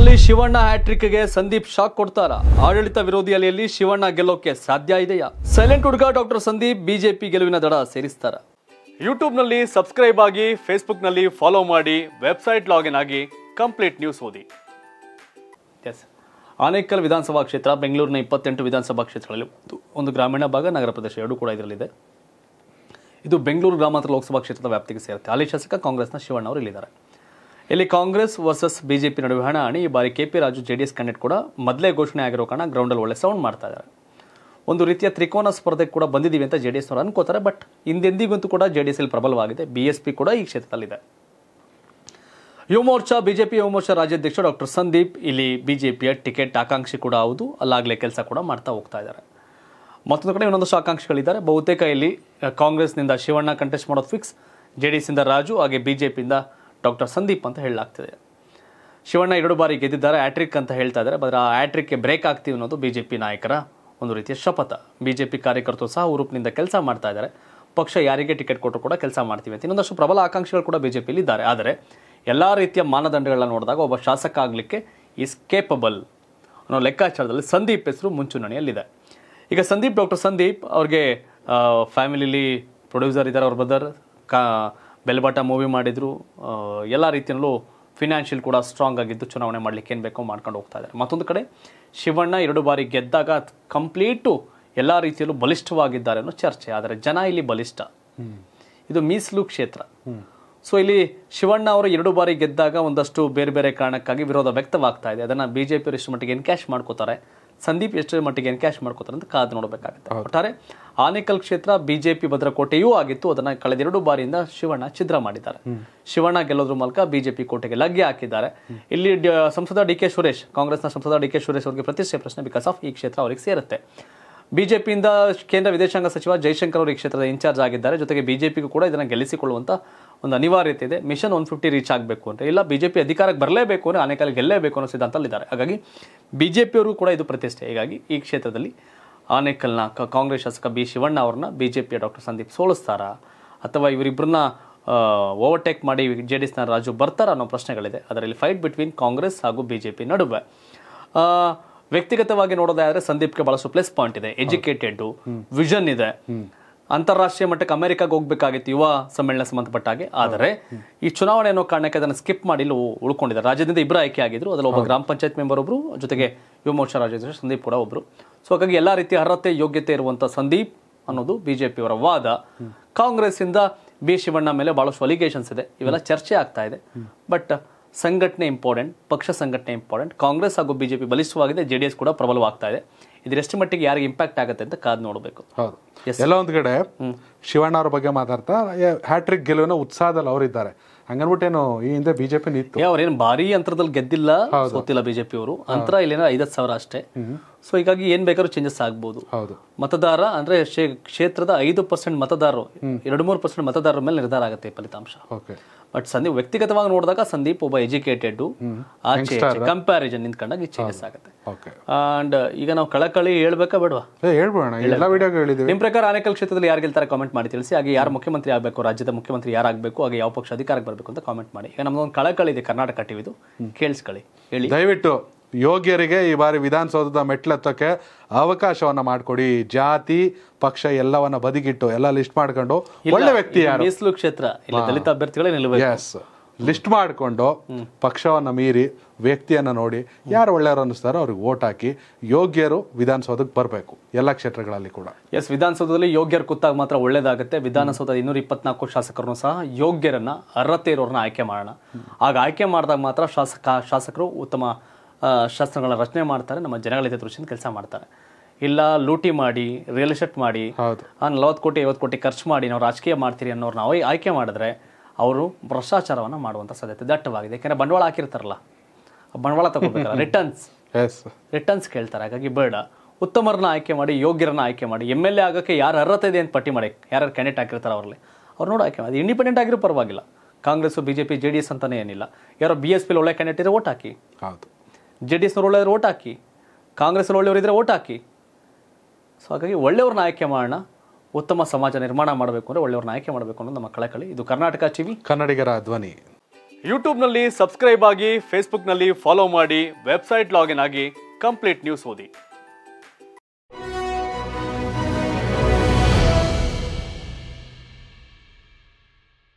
ನಲ್ಲಿ ಶಿವಣ್ಣ ಹ್ಯಾಟ್ರಿಕ್ಗೆ ಸಂದೀಪ್ ಶಾಕ್ ಕೊಡ್ತಾರ ಆಡಳಿತ ವಿರೋಧಿ ಅಲೆಯಲ್ಲಿ ಶಿವಣ್ಣ ಗೆಲ್ಲೋಕೆ ಸಾಧ್ಯ ಇದೆಯಾ ಸೈಲೆಂಟ್ ಹುಡುಗ ಡಾಕ್ಟರ್ ಸಂದೀಪ್ ಬಿಜೆಪಿ ಗೆಲುವಿನ ದಡ ಸೇರಿಸ್ತಾರ ಯೂಟ್ಯೂಬ್ನಲ್ಲಿ ಸಬ್ಸ್ಕ್ರೈಬ್ ಆಗಿ ನಲ್ಲಿ ಫಾಲೋ ಮಾಡಿ ವೆಬ್ಸೈಟ್ ಲಾಗಿನ್ ಆಗಿ ಕಂಪ್ಲೀಟ್ ನ್ಯೂಸ್ ಓದಿ ಎಸ್ ಆನೇಕಲ್ ವಿಧಾನಸಭಾ ಕ್ಷೇತ್ರ ಬೆಂಗಳೂರಿನ ಇಪ್ಪತ್ತೆಂಟು ವಿಧಾನಸಭಾ ಕ್ಷೇತ್ರಗಳಲ್ಲಿ ಒಂದು ಗ್ರಾಮೀಣ ಭಾಗ ನಗರ ಪ್ರದೇಶ ಎರಡೂ ಕೂಡ ಇದರಲ್ಲಿದೆ ಇದು ಬೆಂಗಳೂರು ಗ್ರಾಮಾಂತರ ಲೋಕಸಭಾ ಕ್ಷೇತ್ರದ ವ್ಯಾಪ್ತಿಗೆ ಸೇರುತ್ತೆ ಹಾಲಿ ಶಾಸಕ ಕಾಂಗ್ರೆಸ್ನ ಶಿವಣ್ಣ ಅವರು ಇಲ್ಲಿದ್ದಾರೆ ಇಲ್ಲಿ ಕಾಂಗ್ರೆಸ್ ವರ್ಸಸ್ ಬಿಜೆಪಿ ನಡುವೆ ಹಣ ಹಣಾಹಣಿ ಈ ಬಾರಿ K P Raju JDS candidate ಕೂಡ ಮೊದಲೇ ಘೋಷಣೆ ಆಗಿರೋ ಕಾರಣ ಗ್ರೌಂಡಲ್ಲಿ ಒಳ್ಳೆ ಸೌಂಡ್ ಮಾಡ್ತಾ ಇದ್ದಾರೆ ಒಂದು ರೀತಿಯ ತ್ರಿಕೋನ ಸ್ಪರ್ಧೆಗೆ ಕೂಡ ಬಂದಿದ್ದೀವಿ ಅಂತ ಜೆ ಡಿ ಅವರು ಅನ್ಕೋತಾರೆ ಬಟ್ ಹಿಂದೆಂದಿಗಂತೂ ಕೂಡ ಜೆ ಡಿ ಎಸ್ ಅಲ್ಲಿ ಪ್ರಬಲವಾಗಿದೆ ಬಿ ಎಸ್ ಪಿ ಕೂಡ ಈ ಕ್ಷೇತ್ರದಲ್ಲಿದೆ ಯುವ ಮೋರ್ಚಾ ಬಿಜೆಪಿ ಯುವ ಮೋರ್ಚಾ ರಾಜ್ಯಾಧ್ಯಕ್ಷ ಡಾಕ್ಟರ್ ಸಂದೀಪ್ ಇಲ್ಲಿ ಬಿಜೆಪಿಯ ಟಿಕೆಟ್ ಆಕಾಂಕ್ಷಿ ಕೂಡ ಹೌದು ಅಲ್ಲಾಗಲೇ ಕೆಲಸ ಕೂಡ ಮಾಡ್ತಾ ಹೋಗ್ತಾ ಇದ್ದಾರೆ ಮತ್ತೊಂದು ಕಡೆ ಇನ್ನೊಂದಷ್ಟು ಆಕಾಂಕ್ಷಿಗಳಿದ್ದಾರೆ ಬಹುತೇಕ ಇಲ್ಲಿ ಕಾಂಗ್ರೆಸ್ನಿಂದ ಶಿವಣ್ಣ ಕಂಟೆಸ್ಟ್ ಮಾಡೋದು ಫಿಕ್ಸ್ ಜೆ ಡಿ ರಾಜು ಹಾಗೆ ಬಿಜೆಪಿಯಿಂದ ಡಾಕ್ಟರ್ ಸಂದೀಪ್ ಅಂತ ಹೇಳಲಾಗ್ತದೆ ಶಿವಣ್ಣ ಎರಡು ಬಾರಿ ಗೆದ್ದಿದ್ದಾರೆ ಆ್ಯಟ್ರಿಕ್ ಅಂತ ಹೇಳ್ತಾ ಇದ್ದಾರೆ ಆದರೆ ಆ ಆ್ಯಟ್ರಿಕ್ಗೆ ಬ್ರೇಕ್ ಆಗ್ತೀವಿ ಅನ್ನೋದು ಬಿ ಜೆ ಪಿ ನಾಯಕರ ಒಂದು ರೀತಿಯ ಶಪಥ ಬಿ ಜೆ ಪಿ ಕಾರ್ಯಕರ್ತರು ಸಹ ಉರೂಪಿನಿಂದ ಕೆಲಸ ಮಾಡ್ತಾ ಇದ್ದಾರೆ ಪಕ್ಷ ಯಾರಿಗೆ ಟಿಕೆಟ್ ಕೊಟ್ಟರು ಕೂಡ ಕೆಲಸ ಮಾಡ್ತೀವಿ ಅಂತ ಇನ್ನೊಂದಷ್ಟು ಪ್ರಬಲ ಆಕಾಂಕ್ಷಿಗಳು ಕೂಡ ಬಿ ಜೆ ಪಿಲಿ ಇದ್ದಾರೆ ಆದರೆ ಎಲ್ಲ ರೀತಿಯ ಮಾನದಂಡಗಳನ್ನ ನೋಡಿದಾಗ ಒಬ್ಬ ಶಾಸಕ ಆಗಲಿಕ್ಕೆ ಈಸ್ ಕೇಪಬಲ್ ಅನ್ನೋ ಲೆಕ್ಕಾಚಾರದಲ್ಲಿ ಸಂದೀಪ್ ಹೆಸರು ಮುಂಚೂಣಿಯಲ್ಲಿದೆ ಈಗ ಸಂದೀಪ್ ಡಾಕ್ಟರ್ ಸಂದೀಪ್ ಅವ್ರಿಗೆ ಫ್ಯಾಮಿಲಿಲಿ ಪ್ರೊಡ್ಯೂಸರ್ ಇದ್ದಾರೆ ಅವ್ರ ಬ್ರದರ್ ಕಾ ಬೆಲ್ಬಾಟ ಮೂವಿ ಮಾಡಿದರು ಎಲ್ಲ ರೀತಿಯಲ್ಲೂ ಫಿನಾನ್ಷಿಯಲ್ ಕೂಡ ಸ್ಟ್ರಾಂಗ್ ಆಗಿದ್ದು ಚುನಾವಣೆ ಮಾಡಲಿಕ್ಕೆ ಏನು ಬೇಕೋ ಮಾಡ್ಕೊಂಡು ಹೋಗ್ತಾ ಇದ್ದಾರೆ ಮತ್ತೊಂದು ಕಡೆ ಶಿವಣ್ಣ ಎರಡು ಬಾರಿ ಗೆದ್ದಾಗ ಕಂಪ್ಲೀಟು ಎಲ್ಲ ರೀತಿಯಲ್ಲೂ ಬಲಿಷ್ಠವಾಗಿದ್ದಾರೆ ಅನ್ನೋ ಚರ್ಚೆ ಆದರೆ ಜನ ಇಲ್ಲಿ ಬಲಿಷ್ಠ ಇದು ಮೀಸಲು ಕ್ಷೇತ್ರ ಸೊ ಇಲ್ಲಿ ಶಿವಣ್ಣ ಅವರು ಎರಡು ಬಾರಿ ಗೆದ್ದಾಗ ಒಂದಷ್ಟು ಬೇರೆ ಬೇರೆ ಕಾರಣಕ್ಕಾಗಿ ವಿರೋಧ ವ್ಯಕ್ತವಾಗ್ತಾ ಇದೆ ಅದನ್ನು ಬಿ ಜೆ ಪಿ ಇಷ್ಟು ಮಟ್ಟಿಗೆ ಎನ್ಕ್ಯಾಶ್ ಮಾಡ್ಕೋತಾರೆ ಸಂದೀಪ್ ಎಷ್ಟರ ಮಟ್ಟಿಗೆ ಕ್ಯಾಶ್ ಮಾಡ್ಕೋತಾರೆ ಅಂತ ಕಾದು ನೋಡಬೇಕಾಗುತ್ತೆ ಒಟ್ಟಾರೆ ಆನೇಕಲ್ ಕ್ಷೇತ್ರ ಬಿಜೆಪಿ ಭದ್ರಕೋಟೆಯೂ ಆಗಿತ್ತು ಅದನ್ನ ಕಳೆದೆರಡು ಬಾರಿಯಿಂದ ಶಿವಣ್ಣ ಛಿದ್ರ ಮಾಡಿದ್ದಾರೆ ಶಿವಣ್ಣ ಗೆಲ್ಲೋದ್ರ ಮೂಲಕ ಬಿಜೆಪಿ ಕೋಟೆಗೆ ಲಗ್ಗೆ ಹಾಕಿದ್ದಾರೆ ಇಲ್ಲಿ ಸಂಸದ ಡಿ ಕೆ ಸುರೇಶ್ ಕಾಂಗ್ರೆಸ್ನ ಸಂಸದ ಡಿ ಕೆ ಸುರೇಶ್ ಅವರಿಗೆ ಪ್ರತಿಷ್ಠೆ ಪ್ರಶ್ನೆ ಬಿಕಾಸ್ ಆಫ್ ಈ ಕ್ಷೇತ್ರ ಅವರಿಗೆ ಸೇರುತ್ತೆ ಬಿಜೆಪಿಯಿಂದ ಕೇಂದ್ರ ವಿದೇಶಾಂಗ ಸಚಿವ ಜೈಶಂಕರ್ ಅವರು ಈ ಕ್ಷೇತ್ರದ ಇನ್ಚಾರ್ಜ್ ಆಗಿದ್ದಾರೆ ಜೊತೆಗೆ ಬಿಜೆಪಿಗೂ ಕೂಡ ಇದನ್ನು ಗೆಲ್ಲಿಸಿಕೊಳ್ಳುವಂಥ ಒಂದು ಅನಿವಾರ್ಯತೆ ಇದೆ ಮಿಷನ್ ಒನ್ ಫಿಫ್ಟಿ ರೀಚ್ ಆಗಬೇಕು ಅಂತ ಇಲ್ಲ ಬಿಜೆಪಿ ಅಧಿಕಾರಕ್ಕೆ ಬರಲೇಬೇಕು ಅಂದರೆ ಆನೇಕಾಲ ಗೆಲ್ಲಲೇಬೇಕು ಅನ್ನೋ ಸಿದ್ಧಾಂತದಲ್ಲಿದ್ದಾರೆ ಹಾಗಾಗಿ ಬಿಜೆಪಿಯವರು ಕೂಡ ಇದು ಪ್ರತಿಷ್ಠೆ ಹೀಗಾಗಿ ಈ ಕ್ಷೇತ್ರದಲ್ಲಿ ಆನೇಕಲ್ನ ಕಾಂಗ್ರೆಸ್ ಶಾಸಕ ಬಿ ಶಿವಣ್ಣ ಅವ್ರನ್ನ ಬಿ ಜೆ ಪಿಯ ಡಾಕ್ಟರ್ ಸಂದೀಪ್ ಸೋಲಿಸ್ತಾರಾ ಅಥವಾ ಇವರಿಬ್ಬರನ್ನ ಓವರ್ಟೇಕ್ ಮಾಡಿ ಜೆ ಡಿ ಎಸ್ನ ರಾಜು ಬರ್ತಾರ ಅನ್ನೋ ಪ್ರಶ್ನೆಗಳಿದೆ ಅದರಲ್ಲಿ ಫೈಟ್ ಬಿಟ್ವೀನ್ ಕಾಂಗ್ರೆಸ್ ಹಾಗೂ ಬಿ ಜೆ ಪಿ ನಡುವೆ ವ್ಯಕ್ತಿಗತವಾಗಿ ನೋಡೋದಾದ್ರೆ ಸಂದೀಪ್ಗೆ ಬಹಳಷ್ಟು ಪ್ಲಸ್ ಪಾಯಿಂಟ್ ಇದೆ ಎಜುಕೇಟೆಡ್ ವಿಷನ್ ಇದೆ ಅಂತಾರಾಷ್ಟ್ರೀಯ ಮಟ್ಟಕ್ಕೆ ಅಮೆರಿಕಾಗ ಹೋಗ್ಬೇಕಾಗಿತ್ತು ಯುವ ಸಮ್ಮೇಳನ ಹಾಗೆ ಆದರೆ ಈ ಚುನಾವಣೆ ಅನ್ನೋ ಕಾರಣಕ್ಕೆ ಅದನ್ನು ಸ್ಕಿಪ್ ಮಾಡಿ ಇಲ್ಲಿ ಉಳ್ಕೊಂಡಿದ್ದಾರೆ ರಾಜ್ಯದಿಂದ ಇಬ್ಬರು ಆಯ್ಕೆ ಆಗಿದ್ರು ಅದರಲ್ಲಿ ಒಬ್ಬ ಗ್ರಾಮ ಪಂಚಾಯತ್ ಮೆಂಬರ್ ಒಬ್ಬರು ಜೊತೆಗೆ ಯುವ ಮೋರ್ಚಾ ರಾಜ್ಯಾಧ್ಯಕ್ಷ ಸಂದೀಪ್ ಕೂಡ ಒಬ್ಬರು ಸೊ ಹಾಗಾಗಿ ಎಲ್ಲ ರೀತಿಯ ಅರ್ಹತೆ ಯೋಗ್ಯತೆ ಇರುವಂತಹ ಸಂದೀಪ್ ಅನ್ನೋದು ಬಿಜೆಪಿಯವರ ವಾದ ಕಾಂಗ್ರೆಸ್ ಇಂದ ಬಿ ಶಿವಣ್ಣ ಮೇಲೆ ಬಹಳಷ್ಟು ಅಲಿಗೇಷನ್ಸ್ ಇದೆ ಇವೆಲ್ಲ ಚರ್ಚೆ ಆಗ್ತಾ ಇದೆ ಬಟ್ ಸಂಘಟನೆ ಇಂಪಾರ್ಟೆಂಟ್ ಪಕ್ಷ ಸಂಘಟನೆ ಇಂಪಾರ್ಟೆಂಟ್ ಕಾಂಗ್ರೆಸ್ ಹಾಗೂ ಬಿಜೆಪಿ ಬಲಿಷ್ಠವಾಗಿದೆ ಜೆ ಡಿ ಎಸ್ ಕೂಡ ಪ್ರಬಲವಾಗ್ತಾ ಇದೆ ಇದೆಷ್ಟು ಮಟ್ಟಿಗೆ ಯಾರಿಗೆ ಇಂಪ್ಯಾಕ್ಟ್ ಆಗುತ್ತೆ ಅಂತ ಕಾದ್ ನೋಡಬೇಕು ಹೌದು ಎಲ್ಲ ಒಂದು ಕಡೆ ಶಿವಣ್ಣ ಅವ್ರ ಬಗ್ಗೆ ಮಾತಾಡ್ತಾ ಹ್ಯಾಟ್ರಿಕ್ ಗೆಲುವಿನ ಉತ್ಸಾಹದಲ್ಲಿ ಅವರಿದ್ದಾರೆ ಹಂಗನ್ಬಿಟ್ಟೇನು ಈ ಹಿಂದೆ ಬಿಜೆಪಿ ನಿಂತು ಅವ್ರೇನು ಭಾರಿ ಅಂತರದಲ್ಲಿ ಗೆದ್ದಿಲ್ಲ ಗೊತ್ತಿಲ್ಲ ಬಿಜೆಪಿ ಅವರು ಅಂತರ ಇಲ್ಲಿ ಐದತ್ತು ಸಾವಿರ ಅಷ್ಟೇ ಸೊ ಹೀಗಾಗಿ ಏನ್ ಬೇಕಾದ್ರೂ ಚೇಂಜಸ್ ಆಗ್ಬೋದು ಮತದಾರ ಅಂದ್ರೆ ಕ್ಷೇತ್ರದ ಐದು ಪರ್ಸೆಂಟ್ ಮತದಾರರು ಎರಡು ಮೂರು ಪರ್ಸೆಂಟ್ ಮತದಾರರ ಮೇಲೆ ನಿರ್ಧಾರ ಆಗುತ್ತೆ ಈ ಫಲಿತಾಂಶ ಬಟ್ ಸಂದೀಪ್ ವ್ಯಕ್ತಿಗತವಾಗಿ ನೋಡಿದಾಗ ಸಂದೀಪ್ ಒಬ್ಬ ಎಜುಕೇಟೆಡ್ ಆಚೆ ಕಂಪ್ಯಾರಿಸನ್ ನಿಂತ್ಕೊಂಡಾಗ ಚೇಂಜಸ್ ಆಗುತ್ತೆ ಅಂಡ್ ಈಗ ನಾವು ಕಳಕಳಿ ಹೇಳ್ಬೇಕಾ ಬೇಡವಾ ನಿಮ್ ಪ್ರಕಾರ ಆನೇಕಲ್ ಕ್ಷೇತ್ರದಲ್ಲಿ ಯಾರು ಗೆಲ್ತಾರೆ ಕಾಮೆಂಟ್ ಮಾಡಿ ತಿಳಿಸಿ ಹಾಗೆ ಯಾರು ಮುಖ್ಯಮಂತ್ರಿ ಆಗಬೇಕು ರಾಜ್ಯದ ಮುಖ್ಯಮಂತ್ರಿ ಯಾರಾಗಬೇಕು ಹಾಗೆ ಯಾವ ಪಕ್ಷ ಅಧಿಕಾರಕ್ಕೆ ಬರಬೇಕು ಅಂತ ಕಾಮೆಂಟ್ ಮಾಡಿ ಈಗ ನಮ್ದೊಂದು ಕಳಕಳಿ ಇದೆ ಕರ್ನಾಟಕ ಟಿವಿದು ಕೇಳಿಸ್ಕೊಳ್ಳಿ ಹೇಳಿ ದಯವಿಟ್ಟು ಯೋಗ್ಯರಿಗೆ ಈ ಬಾರಿ ವಿಧಾನಸೌಧದ ಮೆಟ್ಲೆತ್ತೋಕ್ಕೆ ಅವಕಾಶವನ್ನ ಮಾಡಿಕೊಡಿ ಜಾತಿ ಪಕ್ಷ ಎಲ್ಲವನ್ನ ಬದಿಗಿಟ್ಟು ಎಲ್ಲ ಲಿಸ್ಟ್ ಮಾಡ್ಕೊಂಡು ಒಳ್ಳೆ ವ್ಯಕ್ತಿ ಮೀಸಲು ಕ್ಷೇತ್ರ ದಲಿತ ಅಭ್ಯರ್ಥಿಗಳೇ ಎಸ್ ಲಿಸ್ಟ್ ಮಾಡಿಕೊಂಡು ಪಕ್ಷವನ್ನು ಮೀರಿ ವ್ಯಕ್ತಿಯನ್ನು ನೋಡಿ ಯಾರು ಒಳ್ಳೆಯವರು ಅನ್ನಿಸ್ತಾರೋ ಅವ್ರಿಗೆ ಓಟ್ ಹಾಕಿ ಯೋಗ್ಯರು ವಿಧಾನಸೌಧಕ್ಕೆ ಬರಬೇಕು ಎಲ್ಲ ಕ್ಷೇತ್ರಗಳಲ್ಲಿ ಕೂಡ ಎಸ್ ವಿಧಾನಸೌಧದಲ್ಲಿ ಯೋಗ್ಯರು ಕೂತಾಗ ಮಾತ್ರ ಒಳ್ಳೇದಾಗುತ್ತೆ ವಿಧಾನಸೌಧದ ಇನ್ನೂರ ಇಪ್ಪತ್ನಾಲ್ಕು ಶಾಸಕರನ್ನು ಸಹ ಯೋಗ್ಯರನ್ನು ಅರ್ಹತೆ ಇರೋರನ್ನ ಆಯ್ಕೆ ಮಾಡೋಣ ಆಗ ಆಯ್ಕೆ ಮಾಡಿದಾಗ ಮಾತ್ರ ಶಾಸಕ ಶಾಸಕರು ಉತ್ತಮ ಶಾಸ್ತ್ರಗಳನ್ನ ರಚನೆ ಮಾಡ್ತಾರೆ ನಮ್ಮ ಜನಗಳ ದೃಷ್ಟಿಯಿಂದ ಕೆಲಸ ಮಾಡ್ತಾರೆ ಇಲ್ಲ ಲೂಟಿ ಮಾಡಿ ರಿಯಲ್ ಎಸ್ಟೇಟ್ ಮಾಡಿ ನಲವತ್ತು ಕೋಟಿ ಐವತ್ತು ಕೋಟಿ ಖರ್ಚು ಮಾಡಿ ನಾವು ರಾಜಕೀಯ ಮಾಡ್ತೀರಿ ಅನ್ನೋರು ನಾವು ಆಯ್ಕೆ ಮಾಡಿದ್ರೆ ಅವರು ಭ್ರಷ್ಟಾಚಾರವನ್ನು ಮಾಡುವಂಥ ಸಾಧ್ಯತೆ ದಟ್ಟವಾಗಿದೆ ಯಾಕೆಂದರೆ ಬಂಡವಾಳ ಹಾಕಿರ್ತಾರಲ್ಲ ಬಂಡವಾಳ ತಗೋಬೇಕಲ್ಲ ರಿಟರ್ನ್ಸ್ ರಿಟರ್ನ್ಸ್ ಕೇಳ್ತಾರೆ ಹಾಗಾಗಿ ಬೇಡ ಉತ್ತಮರನ್ನ ಆಯ್ಕೆ ಮಾಡಿ ಯೋಗ್ಯರನ್ನ ಆಯ್ಕೆ ಮಾಡಿ ಎಮ್ ಎಲ್ ಎ ಆಗೋಕ್ಕೆ ಯಾರು ಅರ್ಹತೆ ಇದೆ ಅಂತ ಪಟ್ಟಿ ಮಾಡಿ ಯಾರ್ಯಾರು ಕ್ಯಾಂಡಿಡೇಟ್ ಆಗಿರ್ತಾರೆ ಅವ್ರಲ್ಲಿ ಅವ್ರು ನೋಡಿ ಆಯ್ಕೆ ಮಾಡಿ ಇಂಡಿಪೆಂಡೆಂಟ್ ಆಗಿರೋ ಪರವಾಗಿಲ್ಲ Congress B J P J D S ಅಂತಲೇ ಏನಿಲ್ಲ ಯಾರೋ ಬಿ ಎಸ್ ಪಿಲಿ ಒಳ್ಳೆ ಕ್ಯಾಂಡಿಡೇಟ್ ಇರೋ ಓಟ್ ಹಾಕಿ ಹೌದು ಜೆ ಡಿ ಎಸ್ನವ್ರು ಓಟ್ ಹಾಕಿ ಕಾಂಗ್ರೆಸ್ನಲ್ಲಿ ಒಳ್ಳೆಯವರು ಓಟ್ ಹಾಕಿ ಸೊ ಹಾಗಾಗಿ ಒಳ್ಳೆಯವ್ರನ್ನ ಆಯ್ಕೆ ಮಾಡೋಣ ಉತ್ತಮ ಸಮಾಜ ನಿರ್ಮಾಣ ಮಾಡಬೇಕು ಅಂದರೆ ಒಳ್ಳೆಯವ್ರನ್ನ ಆಯ್ಕೆ ಮಾಡಬೇಕು ಅನ್ನೋದು ನಮ್ಮ ಕಳಕಳಿ ಇದು ಕರ್ನಾಟಕ ಟಿವಿ ಕನ್ನಡಿಗರ ಧ್ವನಿ ಯೂಟ್ಯೂಬ್ನಲ್ಲಿ ಸಬ್ಸ್ಕ್ರೈಬ್ ಆಗಿ ಫೇಸ್ಬುಕ್ನಲ್ಲಿ ಫಾಲೋ ಮಾಡಿ ವೆಬ್ಸೈಟ್ ಲಾಗಿನ್ ಆಗಿ ಕಂಪ್ಲೀಟ್ ನ್ಯೂಸ್ ಓದಿ